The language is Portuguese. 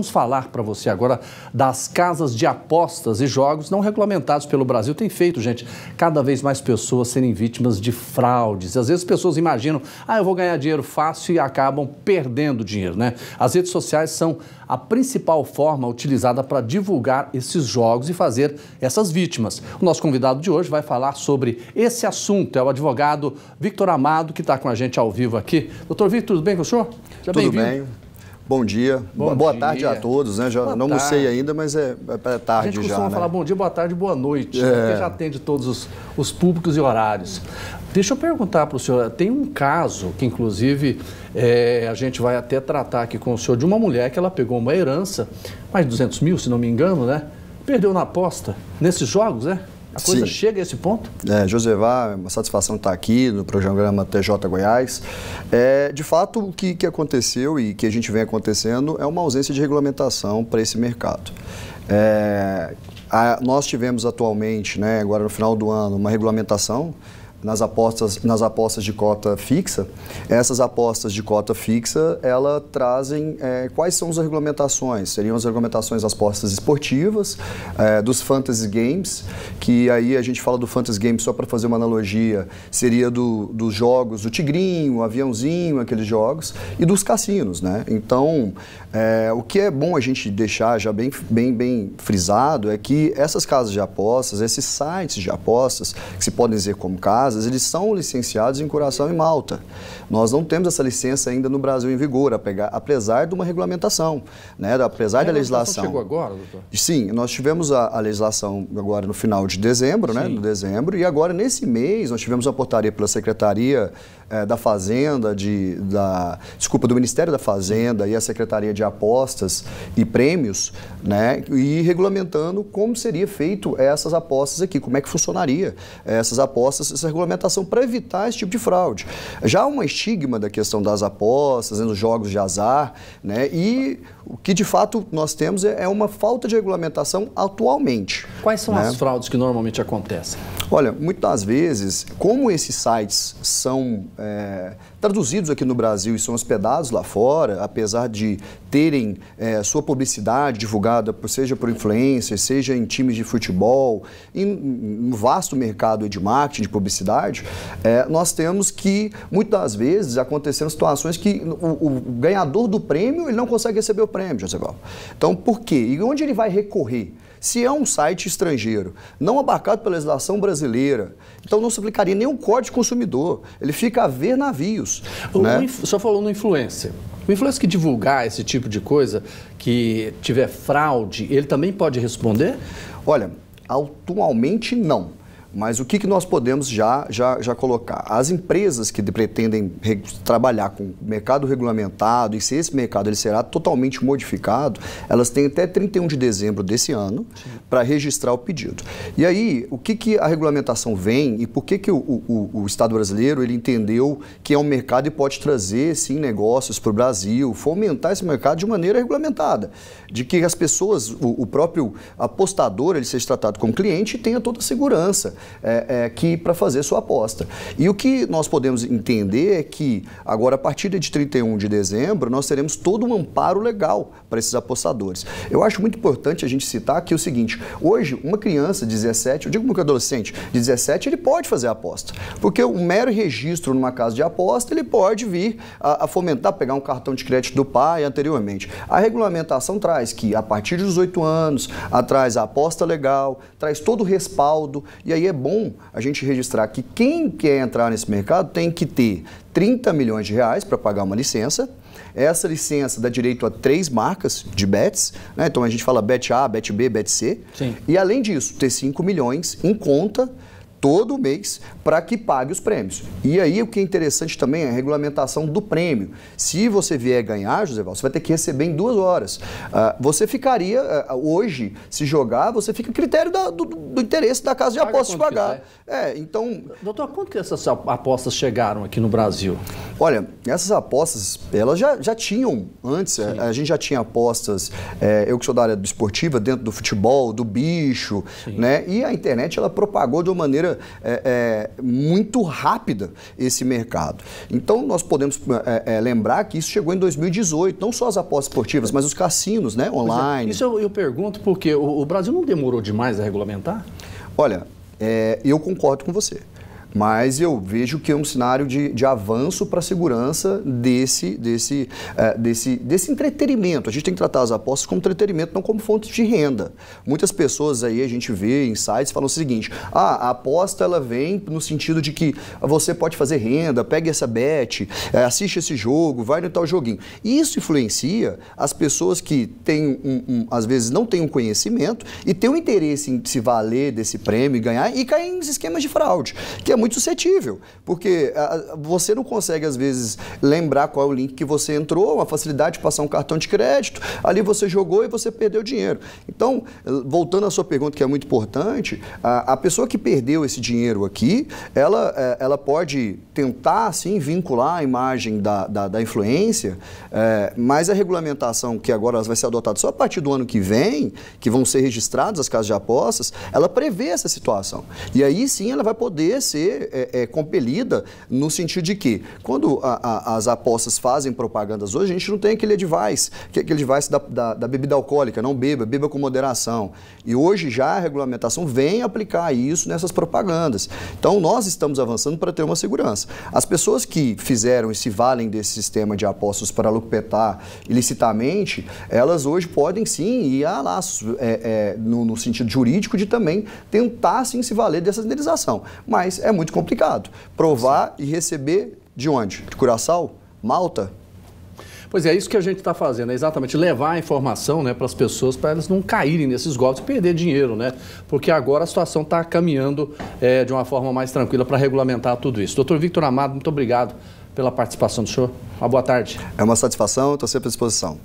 Vamos falar para você agora das casas de apostas e jogos não regulamentados pelo Brasil. Tem feito, gente, cada vez mais pessoas serem vítimas de fraudes. Às vezes as pessoas imaginam, ah, eu vou ganhar dinheiro fácil e acabam perdendo dinheiro, né? As redes sociais são a principal forma utilizada para divulgar esses jogos e fazer essas vítimas. O nosso convidado de hoje vai falar sobre esse assunto. É o advogado Victor Amado, que está com a gente ao vivo aqui. Doutor Victor, tudo bem com o senhor? Seja tudo bem. Bom dia. Bom boa dia. tarde a todos, né? Já boa não sei ainda, mas é, é tarde já. A gente costuma já, né? falar né? bom dia, boa tarde, boa noite, é. Né? porque já atende todos os, os públicos e horários. Deixa eu perguntar para o senhor, tem um caso que inclusive é, a gente vai até tratar aqui com o senhor de uma mulher que ela pegou uma herança, mais de 200 mil, se não me engano, né? Perdeu na aposta, nesses jogos, né? A coisa Sim. chega a esse ponto? É, Josevá, é uma satisfação estar aqui no programa TJ Goiás. É, de fato, o que, que aconteceu e que a gente vem acontecendo é uma ausência de regulamentação para esse mercado. É, a, nós tivemos atualmente, né, agora no final do ano, uma regulamentação nas apostas, nas apostas de cota fixa, essas apostas de cota fixa, ela trazem é, quais são as regulamentações. Seriam as regulamentações das apostas esportivas, é, dos fantasy games, que aí a gente fala do fantasy game só para fazer uma analogia, seria do, dos jogos do tigrinho, aviãozinho, aqueles jogos, e dos cassinos, né? Então, é, o que é bom a gente deixar já bem, bem, bem frisado é que essas casas de apostas, esses sites de apostas, que se podem dizer como casas, casas, eles são licenciados em Curaçao e Malta. Nós não temos essa licença ainda no Brasil em vigor, apesar de uma regulamentação, né, apesar a da legislação. chegou agora, doutor? Sim, nós tivemos a, a legislação agora no final de dezembro, né, no dezembro, e agora nesse mês nós tivemos uma portaria pela Secretaria eh, da Fazenda, de, da, desculpa, do Ministério da Fazenda e a Secretaria de Apostas e Prêmios, né, e regulamentando como seria feito essas apostas aqui, como é que funcionaria essas apostas, essas regulamentação para evitar esse tipo de fraude. Já há um estigma da questão das apostas, dos né, jogos de azar, né? E o que de fato nós temos é, é uma falta de regulamentação atualmente. Quais são né? as fraudes que normalmente acontecem? Olha, muitas vezes, como esses sites são é, traduzidos aqui no Brasil e são hospedados lá fora, apesar de terem é, sua publicidade divulgada, seja por influencers, seja em times de futebol, em um vasto mercado de marketing, de publicidade, cidade, é, nós temos que, muitas das vezes, aconteceram situações que o, o, ganhador do prêmio ele não consegue receber o prêmio, Josebal. Então, por quê? E onde ele vai recorrer? Se é um site estrangeiro, não abarcado pela legislação brasileira, então não se aplicaria nenhum código consumidor. Ele fica a ver navios. O né? Só falou no influencer. O influencer que divulgar esse tipo de coisa, que tiver fraude, ele também pode responder? Olha, atualmente não. Mas o que, que nós podemos já, já, já colocar? As empresas que pretendem trabalhar com mercado regulamentado, e se esse mercado ele será totalmente modificado, elas têm até 31 de dezembro desse ano para registrar o pedido. E aí, o que, que a regulamentação vem e por que, que o, o, o Estado brasileiro ele entendeu que é um mercado e pode trazer, sim, negócios para o Brasil, fomentar esse mercado de maneira regulamentada, de que as pessoas, o, o próprio apostador, ele seja tratado como cliente e tenha toda a segurança é, é, que para fazer sua aposta. E o que nós podemos entender é que agora, a partir de 31 de dezembro, nós teremos todo um amparo legal para esses apostadores. Eu acho muito importante a gente citar aqui o seguinte: hoje, uma criança de 17, eu digo como que adolescente de 17, ele pode fazer aposta. Porque o mero registro numa casa de aposta, ele pode vir a, a fomentar, pegar um cartão de crédito do pai anteriormente. A regulamentação traz que a partir dos 18 anos, atrás a aposta legal, traz todo o respaldo, e aí é bom a gente registrar que quem quer entrar nesse mercado tem que ter 30 milhões de reais para pagar uma licença. Essa licença dá direito a três marcas de bets, né? então a gente fala bet A, bet B, bet C. Sim. E além disso, ter 5 milhões em conta todo mês para que pague os prêmios. E aí o que é interessante também é a regulamentação do prêmio. Se você vier ganhar, José Val, você vai ter que receber em duas horas. Uh, você ficaria, uh, hoje, se jogar, você fica a critério da, do, do, interesse da casa de apostas pagar. É, então... Doutor, quanto que essas apostas chegaram aqui no Brasil? Olha, essas apostas, elas já, já tinham antes, a, é, a, gente já tinha apostas, é, eu que sou da área esportiva, dentro do futebol, do bicho, Sim. né? E a internet, ela propagou de uma maneira é, é, muito rápida esse mercado. Então, nós podemos é, é lembrar que isso chegou em 2018, não só as apostas esportivas, mas os cassinos né, é. online. isso eu, eu, pergunto porque o, o Brasil não demorou demais a regulamentar? Olha, é, eu concordo com você. Mas eu vejo que é um cenário de, de avanço para a segurança desse, desse, eh, desse, desse entretenimento. A gente tem que tratar as apostas como entretenimento, não como fonte de renda. Muitas pessoas aí a gente vê em sites falam o seguinte: ah, a aposta ela vem no sentido de que você pode fazer renda, pegue essa bet, eh, assiste esse jogo, vai no tal joguinho. Isso influencia as pessoas que têm, um, um, às vezes, não têm um conhecimento e têm um interesse em se valer desse prêmio e ganhar e caem em esquemas de fraude, que é muito suscetível, porque você não consegue, às vezes, lembrar qual é o link que você entrou, a facilidade de passar um cartão de crédito, ali você jogou e você perdeu dinheiro. Então, voltando à sua pergunta, que é muito importante, a, a pessoa que perdeu esse dinheiro aqui, ela, é, ela pode tentar, assim, vincular a imagem da, da, da influência, é, mas a regulamentação que agora vai ser adotada só a partir do ano que vem, que vão ser registradas as casas de apostas, ela prevê essa situação. E aí sim ela vai poder ser é, é, compelida no sentido de que, quando a, a, as apostas fazem propagandas hoje, a gente não tem aquele device, que aquele advice da, da, da, bebida alcoólica, não beba, beba com moderação. E hoje já a regulamentação vem aplicar isso nessas propagandas. Então nós estamos avançando para ter uma segurança. As pessoas que fizeram e se valem desse sistema de apostas para lucpetar ilicitamente, elas hoje podem sim ir a laços, é, é, no, no sentido jurídico, de também tentar sim se valer dessa indenização. Mas é muito muito complicado. Provar Sim. e receber de onde? De Curaçao? Malta? Pois é, isso que a gente está fazendo, é exatamente levar a informação né, para as pessoas, para elas não caírem nesses golpes e perder dinheiro, né? Porque agora a situação está caminhando é, de uma forma mais tranquila para regulamentar tudo isso. Doutor Victor Amado, muito obrigado pela participação do senhor. Uma boa tarde. É uma satisfação, estou sempre à disposição.